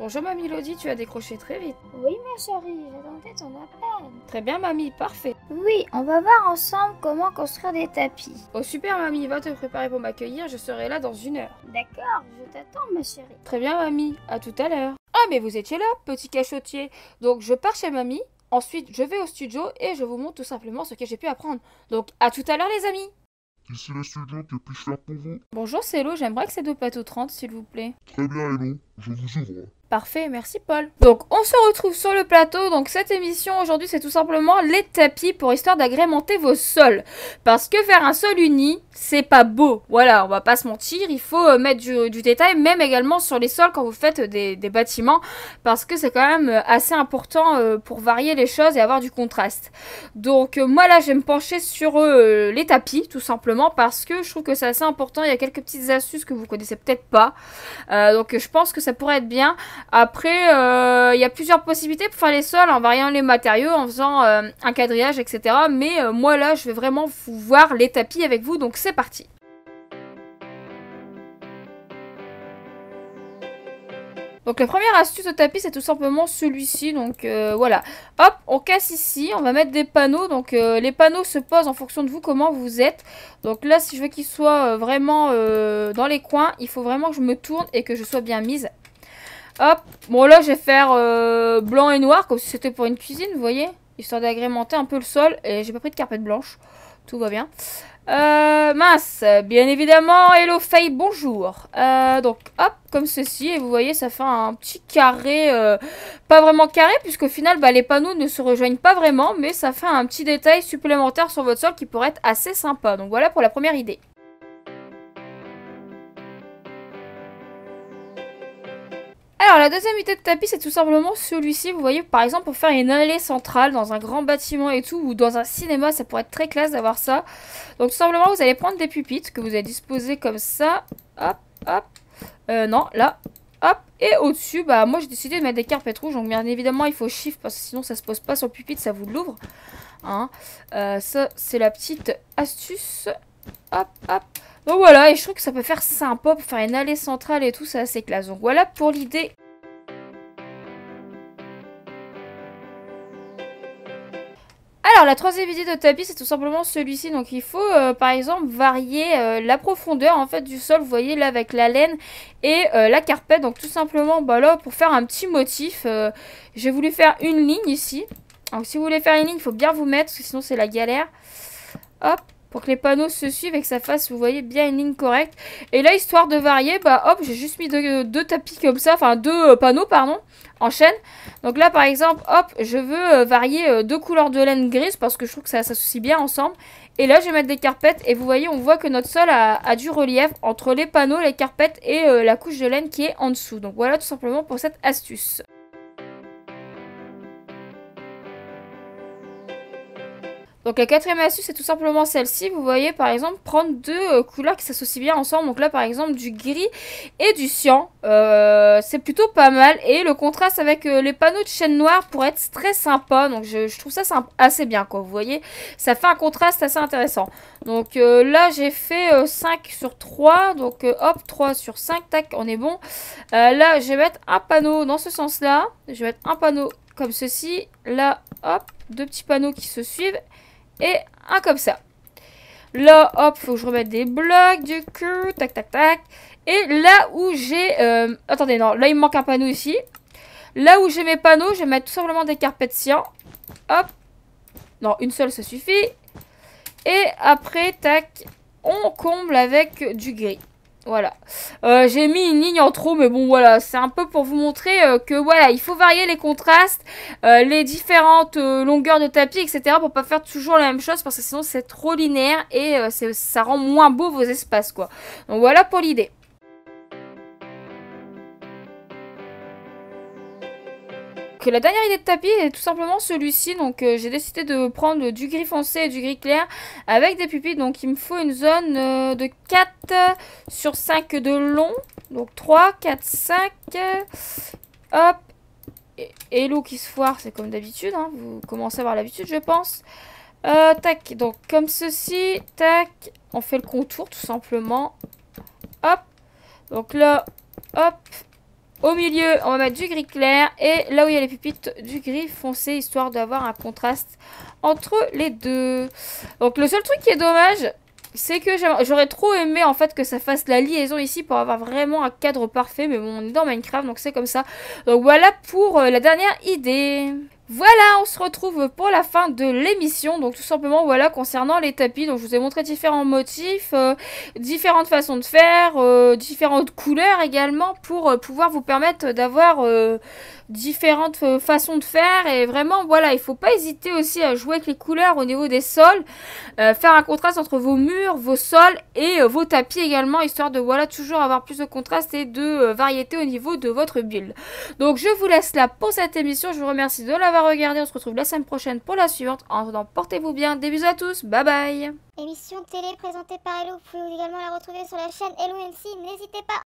Bonjour, mamie Lodi, tu as décroché très vite. Oui, ma chérie, j'ai j'attendais ton appel. Très bien, mamie, parfait. Oui, on va voir ensemble comment construire des tapis. Oh, super, mamie, va te préparer pour m'accueillir, je serai là dans une heure. D'accord, je t'attends, ma chérie. Très bien, mamie, à tout à l'heure. Ah, mais vous étiez là, petit cachotier. Donc, je pars chez mamie, ensuite, je vais au studio et je vous montre tout simplement ce que j'ai pu apprendre. Donc, à tout à l'heure, les amis. le studio, que faire pour vous Bonjour, c'est j'aimerais que ces deux plateaux 30, s'il vous plaît. Très bien, Hello, je vous ouvre. Parfait, merci Paul. Donc on se retrouve sur le plateau. Donc cette émission aujourd'hui c'est tout simplement les tapis pour histoire d'agrémenter vos sols. Parce que faire un sol uni, c'est pas beau. Voilà, on va pas se mentir, il faut euh, mettre du, détail, même également sur les sols quand vous faites des, bâtiments. Parce que c'est quand même euh, assez important euh, pour varier les choses et avoir du contraste. Donc moi là je vais me pencher sur les tapis tout simplement parce que je trouve que c'est assez important. Il y a quelques petites astuces que vous connaissez peut-être pas. donc je pense que ça pourrait être bien. Après, euh, il y a plusieurs possibilités pour faire les sols en variant les matériaux, en faisant euh, un quadrillage, etc. Mais euh, moi là, je vais vraiment vous voir les tapis avec vous, donc c'est parti Donc la première astuce de tapis c'est tout simplement celui-ci, donc voilà. Hop, on casse ici, on va mettre des panneaux, donc les panneaux se posent en fonction de vous, comment vous êtes. Donc là si je veux qu'ils soient vraiment dans les coins, il faut vraiment que je me tourne et que je sois bien mise Hop. Bon, là, je vais faire euh, blanc et noir, comme si c'était pour une cuisine, vous voyez Histoire d'agrémenter un peu le sol. Et j'ai pas pris de carpette blanche. Tout va bien. Euh, mince, bien évidemment, hello Faye, bonjour. Euh, donc, hop, comme ceci, et vous voyez, ça fait un petit carré, euh, pas vraiment carré, puisque au final, bah, les panneaux ne se rejoignent pas vraiment, mais ça fait un petit détail supplémentaire sur votre sol qui pourrait être assez sympa. Donc voilà pour la première idée. Alors, la deuxième unité de tapis, c'est tout simplement celui-ci. Vous voyez, par exemple, pour faire une allée centrale dans un grand bâtiment et tout, ou dans un cinéma, ça pourrait être très classe d'avoir ça. Donc, tout simplement, vous allez prendre des pupitres que vous allez disposer comme ça. Hop, hop. Euh, non, là. Hop. Et au-dessus, bah, moi, j'ai décidé de mettre des carpettes rouges. Donc, bien évidemment, il faut chiffre parce que sinon, ça se pose pas sur le pupitre, ça vous l'ouvre. Hein. Euh, ça, c'est la petite astuce. Hop, hop voilà, et je trouve que ça peut faire sympa pour faire une allée centrale et tout, ça assez classe. Donc voilà pour l'idée Alors la troisième idée de tapis c'est tout simplement celui-ci donc il faut euh, par exemple varier euh, la profondeur en fait du sol vous voyez là avec la laine et euh, la carpette donc tout simplement bah là pour faire un petit motif j'ai voulu faire une ligne ici donc si vous voulez faire une ligne il faut bien vous mettre sinon c'est la galère hop pour que les panneaux se suivent et que ça fasse, vous voyez, bien une ligne correcte. Et là, histoire de varier, bah hop, j'ai juste mis deux, tapis comme ça, enfin deux euh, panneaux, pardon, en chaîne. Donc là, par exemple, hop, je veux euh, varier euh, deux couleurs de laine grise parce que je trouve que ça s'associe bien ensemble. Et là, je vais mettre des carpettes et vous voyez, on voit que notre sol a, du relief entre les panneaux, les carpettes et la couche de laine qui est en dessous. Donc voilà tout simplement pour cette astuce. Donc la quatrième astuce, c'est tout simplement celle-ci. Vous voyez, par exemple, prendre deux euh, couleurs qui s'associent bien ensemble. Donc là, par exemple, du gris et du cyan. Euh, c'est plutôt pas mal. Et le contraste avec euh, les panneaux de chaîne noir pourrait être très sympa. Donc je, trouve ça assez bien, quoi. Vous voyez, ça fait un contraste assez intéressant. Donc là, j'ai fait 5 sur 3. Donc hop, 3 sur 5. Tac, on est bon. là, je vais mettre un panneau dans ce sens-là. Je vais mettre un panneau comme ceci. Là, hop, deux petits panneaux qui se suivent. Et un comme ça. Là, hop, faut que je remette des blocs, du coup, tac, tac, tac. Et là où j'ai... Euh, attendez, non, là il me manque un panneau ici. Là où j'ai mes panneaux, je vais mettre tout simplement des carpétiens. Hop. Non, une seule, ça suffit. Et après, tac, on comble avec du gris. Voilà. Euh, j'ai mis une ligne en trop, mais bon, voilà. C'est un peu pour vous montrer euh, que, voilà, il faut varier les contrastes, euh, les différentes longueurs de tapis, etc. pour pas faire toujours la même chose, parce que sinon, c'est trop linéaire et ça rend moins beau vos espaces, quoi. Donc, voilà pour l'idée. Que la dernière idée de tapis est tout simplement celui-ci. Donc euh, j'ai décidé de prendre du gris foncé et du gris clair avec des pupilles. Donc il me faut une zone euh, de 4 sur 5 de long. Donc 3, 4, 5. Hop. Et, l'eau qui se foire, c'est comme d'habitude. Hein. Vous commencez à avoir l'habitude, je pense. Euh, tac, donc comme ceci, tac, on fait le contour tout simplement. Hop, donc là, hop, au milieu, on va mettre du gris clair. Et là où il y a les pupites, du gris foncé, histoire d'avoir un contraste entre les deux. Donc le seul truc qui est dommage, c'est que j'aurais trop aimé en fait que ça fasse la liaison ici pour avoir vraiment un cadre parfait. Mais bon, on est dans Minecraft, donc c'est comme ça. Donc voilà pour euh, la dernière idée. Voilà, on se retrouve pour la fin de l'émission. Donc tout simplement, voilà, concernant les tapis. Donc je vous ai montré différents motifs, euh, différentes façons de faire, euh, différentes couleurs également pour euh, pouvoir vous permettre d'avoir différentes façons de faire. Et vraiment, voilà, il ne faut pas hésiter aussi à jouer avec les couleurs au niveau des sols, faire un contraste entre vos murs, vos sols et vos tapis également, histoire de, voilà, toujours avoir plus de contraste et de variété au niveau de votre build. Donc je vous laisse là pour cette émission. Je vous remercie de l'avoir regarder, On se retrouve la semaine prochaine pour la suivante. En attendant, portez-vous bien. Des à tous. Bye bye. Émission télé présentée par Hello. Vous pouvez également la retrouver sur la chaîne Hello N'hésitez pas.